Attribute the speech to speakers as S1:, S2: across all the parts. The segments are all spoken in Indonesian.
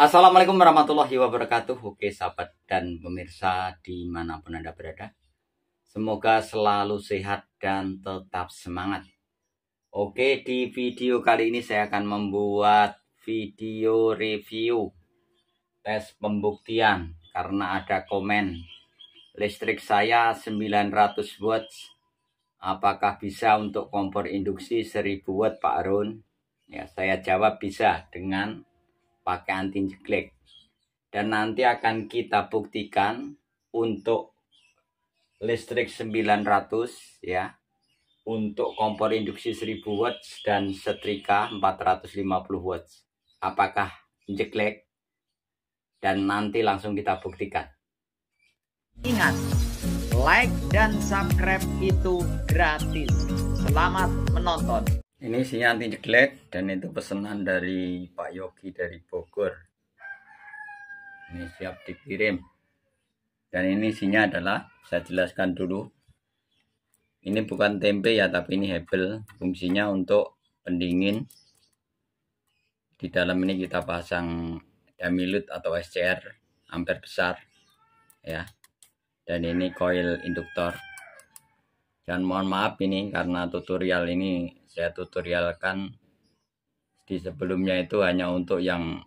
S1: Assalamualaikum warahmatullahi wabarakatuh Oke sahabat dan pemirsa dimanapun Anda berada Semoga selalu sehat dan tetap semangat Oke di video kali ini saya akan membuat video review Tes pembuktian karena ada komen Listrik saya 900 watts Apakah bisa untuk kompor induksi 1000 watt Pak Arun? Ya saya jawab bisa dengan pakai anti jelek dan nanti akan kita buktikan untuk listrik 900 ya untuk kompor induksi 1000 watts dan setrika 450 watts apakah jeklek dan nanti langsung kita buktikan ingat like dan subscribe itu gratis selamat menonton ini isinya anti jelek dan itu pesanan dari Pak Yogi dari Bogor. Ini siap dikirim. Dan ini isinya adalah saya jelaskan dulu. Ini bukan tempe ya tapi ini hebel. Fungsinya untuk pendingin. Di dalam ini kita pasang damilut atau SCR ampere besar ya. Dan ini coil induktor. Dan mohon maaf ini karena tutorial ini saya tutorialkan di sebelumnya itu hanya untuk yang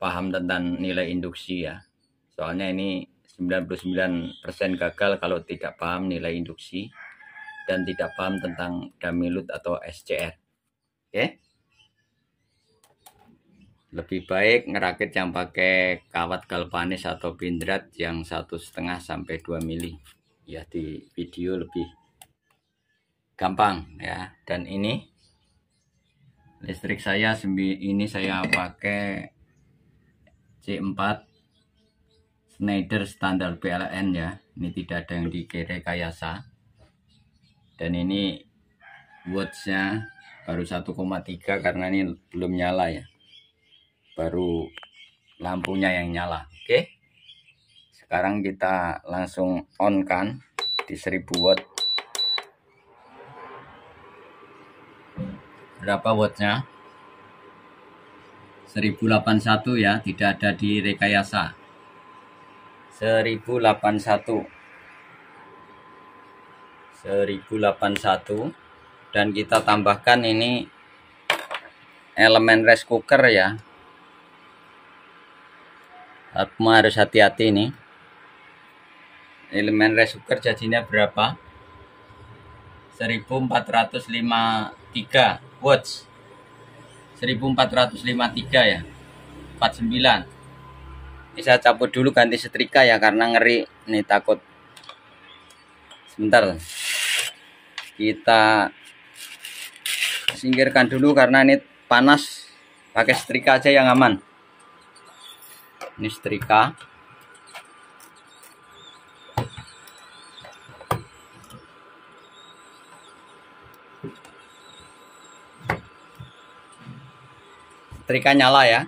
S1: paham tentang nilai induksi ya. Soalnya ini 99% gagal kalau tidak paham nilai induksi dan tidak paham tentang Damilut atau SCR. Oke. Okay? Lebih baik ngerakit yang pakai kawat galvanis atau bindrat yang satu setengah sampai 2 mili. Ya di video lebih gampang ya dan ini listrik saya ini saya pakai C4 Schneider standar PLN ya ini tidak ada yang dikira kayasa dan ini wattsnya baru 1,3 karena ini belum nyala ya baru lampunya yang nyala oke sekarang kita langsung on kan di 1000 watt berapa wattnya 1081 ya tidak ada di rekayasa 1081 1081 dan kita tambahkan ini elemen rice cooker ya aku harus hati-hati ini. elemen rice cooker jadinya berapa 1453 Watch 1453 ya 49 ini saya cabut dulu ganti setrika ya karena ngeri nih takut sebentar kita singkirkan dulu karena ini panas pakai setrika aja yang aman ini setrika setrika nyala ya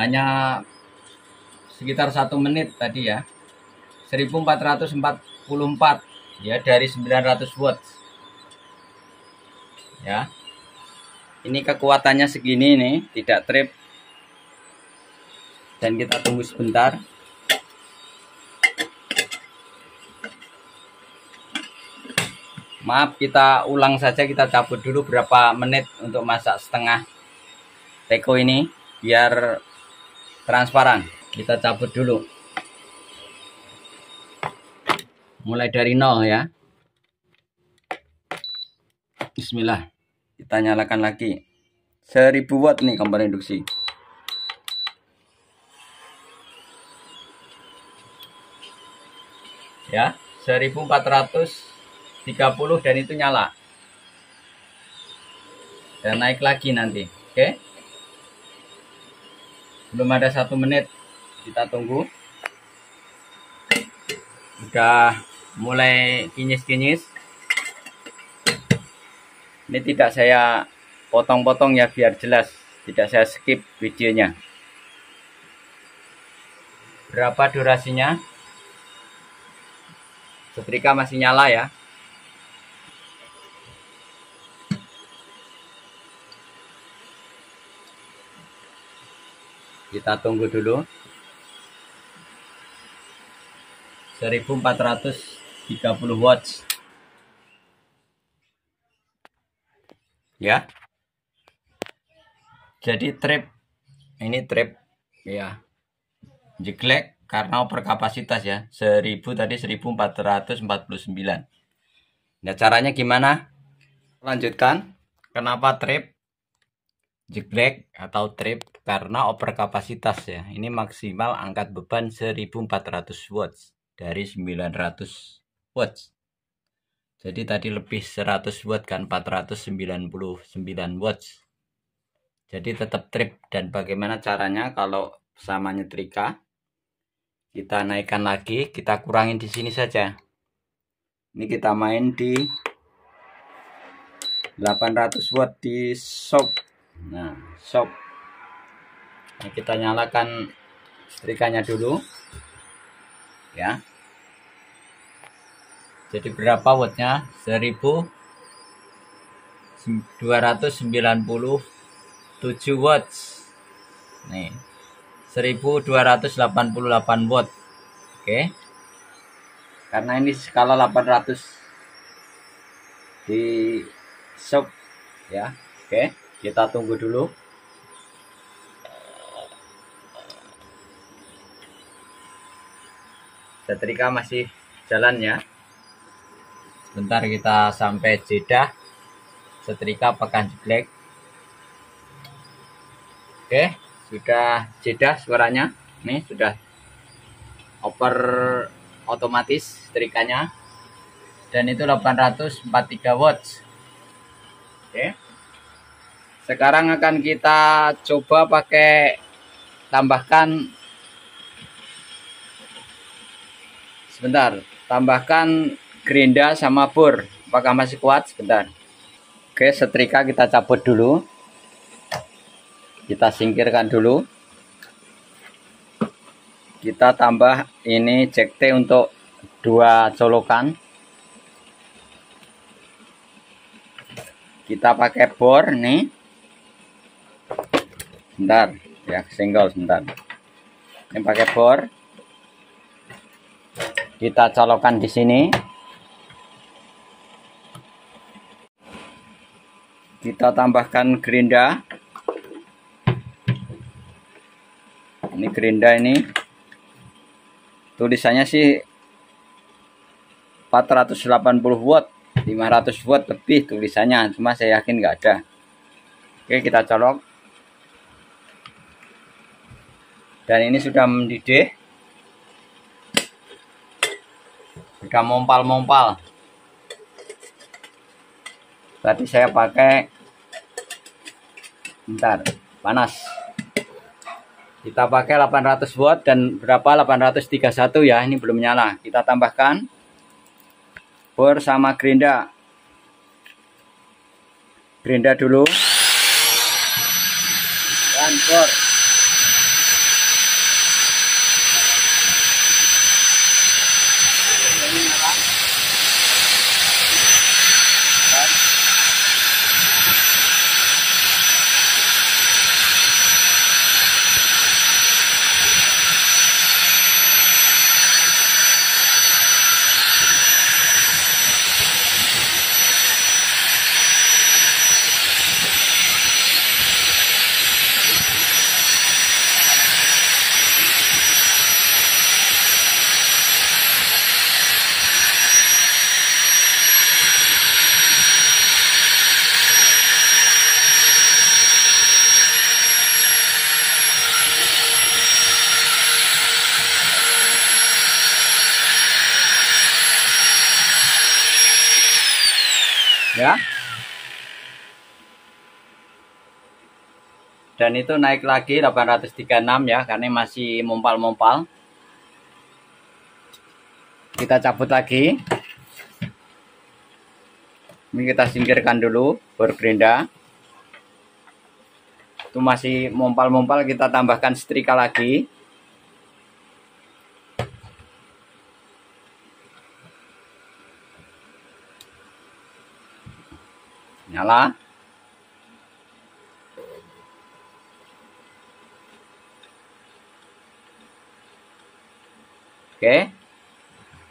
S1: hanya sekitar satu menit tadi ya 1444 ya dari 900 watt ya ini kekuatannya segini nih tidak trip dan kita tunggu sebentar Maaf, kita ulang saja, kita cabut dulu berapa menit untuk masak setengah teko ini biar transparan. Kita cabut dulu. Mulai dari nol ya. Bismillah. Kita nyalakan lagi. 1000 watt nih kompor induksi. Ya, 1400 30 dan itu nyala dan naik lagi nanti oke okay? belum ada satu menit kita tunggu udah mulai kinyis-kinyis ini tidak saya potong-potong ya biar jelas tidak saya skip videonya berapa durasinya setrika masih nyala ya Kita tunggu dulu. 1430 watts. Ya. Jadi trip ini trip ya. jelek karena over kapasitas ya. 1000 tadi 1449. Nah, caranya gimana? Lanjutkan. Kenapa trip? jeglek atau trip karena over kapasitas ya. Ini maksimal angkat beban 1400 watts dari 900 watts. Jadi tadi lebih 100 watt kan 499 watts. Jadi tetap trip dan bagaimana caranya kalau sama nyetrika kita naikkan lagi, kita kurangin di sini saja. Ini kita main di 800 watt di shop nah shop nah, kita nyalakan setrikanya dulu ya jadi berapa wattnya 1297 watts nih 1288 watt oke karena ini skala 800 di sub ya oke kita tunggu dulu. Setrika masih jalan ya. Sebentar kita sampai jeda Setrika pekan jelek. Oke, sudah jeda suaranya. ini sudah oper otomatis setrikanya. Dan itu 843 watts. Oke. Sekarang akan kita coba pakai tambahkan sebentar, tambahkan gerinda sama bor. Apakah masih kuat? Sebentar. Oke, setrika kita cabut dulu. Kita singkirkan dulu. Kita tambah ini jack T untuk dua colokan. kita pakai bor nih sebentar ya single sebentar ini pakai bor kita colokan di sini kita tambahkan gerinda ini gerinda ini tulisannya sih 480 watt 500 watt lebih tulisannya cuma saya yakin nggak ada oke kita colok dan ini sudah mendidih sudah mompal-mompal tadi saya pakai bentar panas kita pakai 800 watt dan berapa 831 ya ini belum nyala kita tambahkan bor sama gerinda gerinda dulu dan bor ya dan itu naik lagi 836 ya karena masih mompal-mompal kita cabut lagi ini kita singkirkan dulu bergerinda itu masih mompal-mompal kita tambahkan setrika lagi nyala oke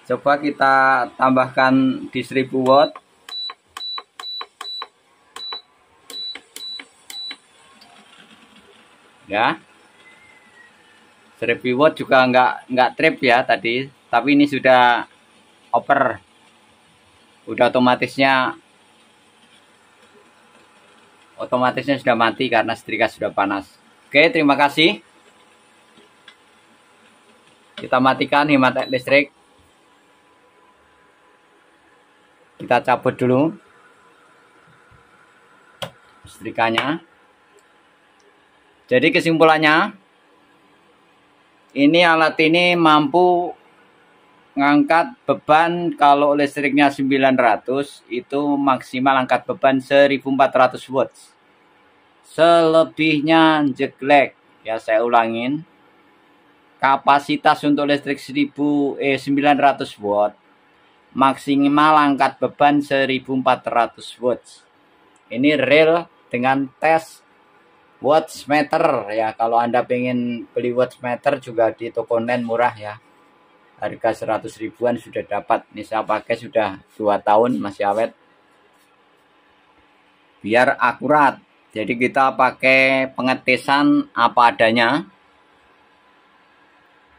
S1: coba kita tambahkan di 1000 watt ya 1000 watt juga enggak enggak trip ya tadi tapi ini sudah oper udah otomatisnya otomatisnya sudah mati karena setrika sudah panas. Oke, terima kasih. Kita matikan hemat listrik. Kita cabut dulu setrikanya. Jadi kesimpulannya, ini alat ini mampu ngangkat beban kalau listriknya 900 itu maksimal angkat beban 1400 watts. Selebihnya jelek Ya saya ulangin. Kapasitas untuk listrik 1000 eh 900 watt maksimal angkat beban 1400 watts. Ini real dengan tes watts meter ya. Kalau Anda pengen beli watts meter juga di toko online murah ya harga 100 ribuan sudah dapat ini saya pakai sudah 2 tahun masih awet biar akurat jadi kita pakai pengetesan apa adanya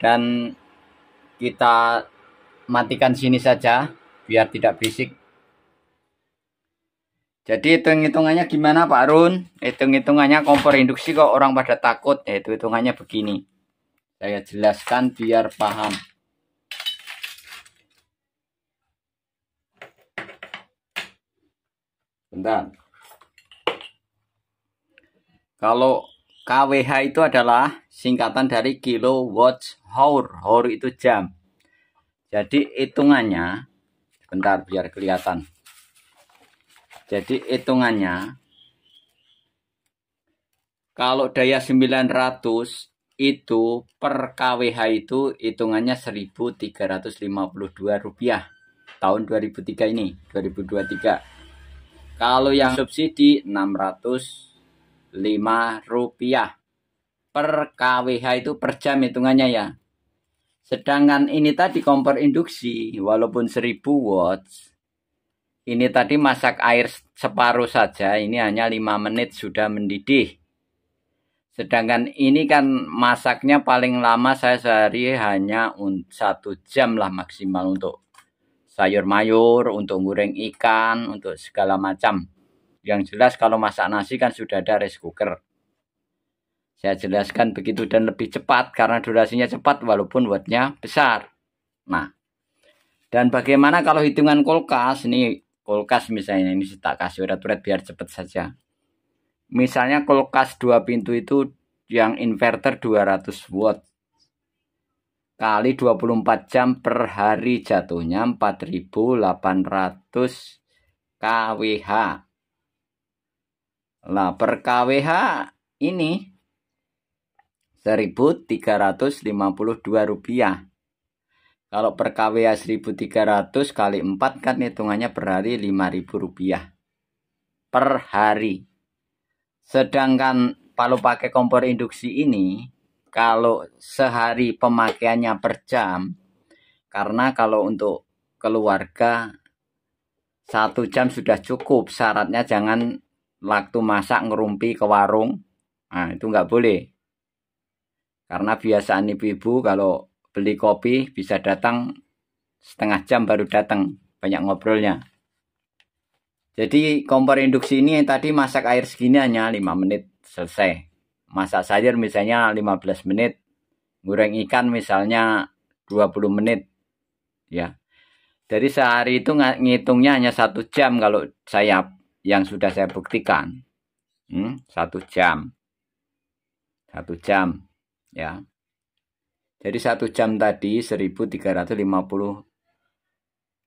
S1: dan kita matikan sini saja biar tidak bisik jadi hitung-hitungannya gimana Pak Run? Hitung-hitungannya kompor induksi kok orang pada takut. Eh, Itu hitungannya begini. Saya jelaskan biar paham. Bentar. Kalau KWH itu adalah singkatan dari kilowatt hour. Hour itu jam. Jadi hitungannya, bentar biar kelihatan. Jadi hitungannya, kalau daya 900 itu per KWH itu hitungannya 1.352 rupiah tahun 2003 ini 2023 kalau yang subsidi 605 rupiah per kWh itu per jam hitungannya ya. Sedangkan ini tadi kompor induksi walaupun 1000 watts ini tadi masak air separuh saja, ini hanya 5 menit sudah mendidih. Sedangkan ini kan masaknya paling lama saya sehari hanya satu jam lah maksimal untuk sayur mayur, untuk goreng ikan, untuk segala macam. Yang jelas kalau masak nasi kan sudah ada rice cooker. Saya jelaskan begitu dan lebih cepat karena durasinya cepat walaupun wattnya besar. Nah, dan bagaimana kalau hitungan kulkas? Ini kulkas misalnya, ini saya tak kasih urat-urat biar cepat saja. Misalnya kulkas dua pintu itu yang inverter 200 watt kali 24 jam per hari jatuhnya 4800 kWh. Lah per kWh ini 1352 rupiah. Kalau per kWh 1300 kali 4 kan hitungannya per hari 5000 rupiah per hari. Sedangkan kalau pakai kompor induksi ini kalau sehari pemakaiannya per jam karena kalau untuk keluarga satu jam sudah cukup syaratnya jangan waktu masak ngerumpi ke warung nah itu nggak boleh karena biasaan ibu-ibu kalau beli kopi bisa datang setengah jam baru datang banyak ngobrolnya jadi kompor induksi ini yang tadi masak air segini hanya 5 menit selesai masak sayur misalnya 15 menit, goreng ikan misalnya 20 menit. Ya. Jadi sehari itu ngitungnya hanya satu jam kalau saya yang sudah saya buktikan. Hmm, satu jam. Satu jam. Ya. Jadi satu jam tadi 1350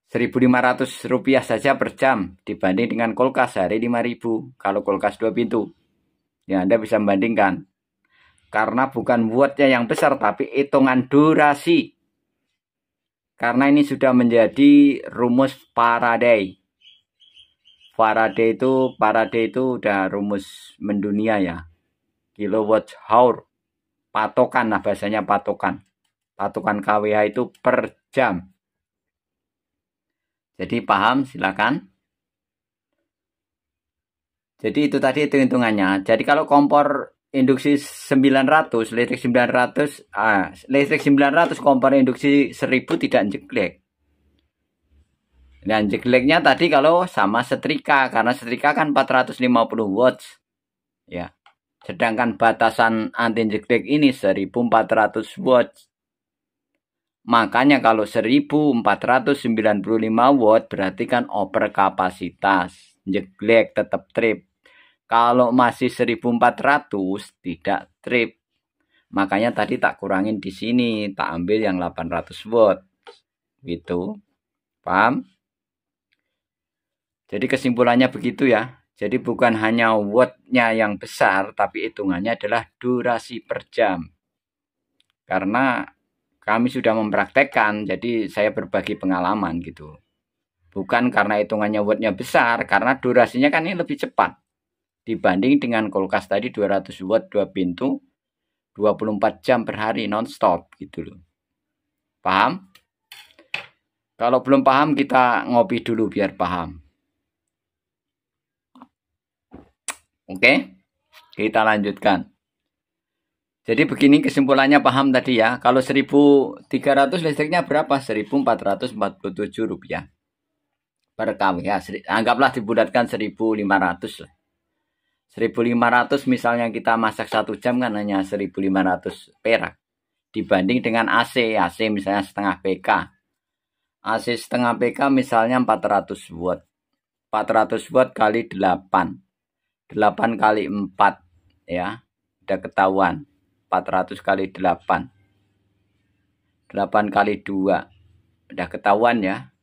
S1: 1.500 rupiah saja per jam dibanding dengan kulkas hari 5.000 kalau kulkas dua pintu. Ya, Anda bisa membandingkan. Karena bukan buatnya yang besar, tapi hitungan durasi. Karena ini sudah menjadi rumus Faraday. Faraday itu, Faraday itu udah rumus mendunia ya. Kilowatt hour. Patokan lah bahasanya patokan. Patokan KWH itu per jam. Jadi paham silakan. Jadi itu tadi hitung-hitungannya. Jadi kalau kompor induksi 900, listrik 900, ah, listrik 900 kompor induksi 1000 tidak jeglek. Dan jegleknya tadi kalau sama setrika karena setrika kan 450 watts. Ya. Sedangkan batasan anti jeglek ini 1400 watts. Makanya kalau 1495 watt berarti kan over kapasitas. Jeglek tetap trip kalau masih 1400 tidak trip. Makanya tadi tak kurangin di sini, tak ambil yang 800 watt. Gitu. Paham? Jadi kesimpulannya begitu ya. Jadi bukan hanya wattnya yang besar, tapi hitungannya adalah durasi per jam. Karena kami sudah mempraktekkan, jadi saya berbagi pengalaman gitu. Bukan karena hitungannya wattnya besar, karena durasinya kan ini lebih cepat dibanding dengan kulkas tadi 200 watt dua pintu 24 jam per hari nonstop gitu loh. Paham? Kalau belum paham kita ngopi dulu biar paham. Oke? Kita lanjutkan. Jadi begini kesimpulannya paham tadi ya. Kalau 1300 listriknya berapa? 1447 rupiah per kWh. Ya, anggaplah dibulatkan 1500 lah. 1500 misalnya kita masak satu jam kan hanya 1500 perak dibanding dengan AC AC misalnya setengah PK AC setengah PK misalnya 400 watt 400 watt kali 8 8 kali 4 ya udah ketahuan 400 kali 8 8 kali 2 udah ketahuan ya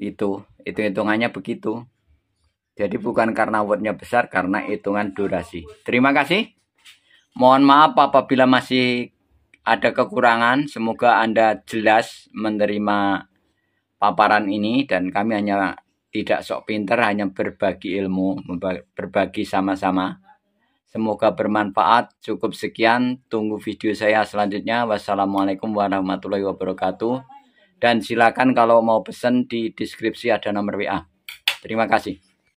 S1: itu itu hitungannya begitu jadi bukan karena wordnya besar, karena hitungan durasi. Terima kasih. Mohon maaf apabila masih ada kekurangan. Semoga Anda jelas menerima paparan ini dan kami hanya tidak sok pinter, hanya berbagi ilmu, berbagi sama-sama. Semoga bermanfaat. Cukup sekian. Tunggu video saya selanjutnya. Wassalamualaikum warahmatullahi wabarakatuh. Dan silakan kalau mau pesan di deskripsi ada nomor WA. Terima kasih.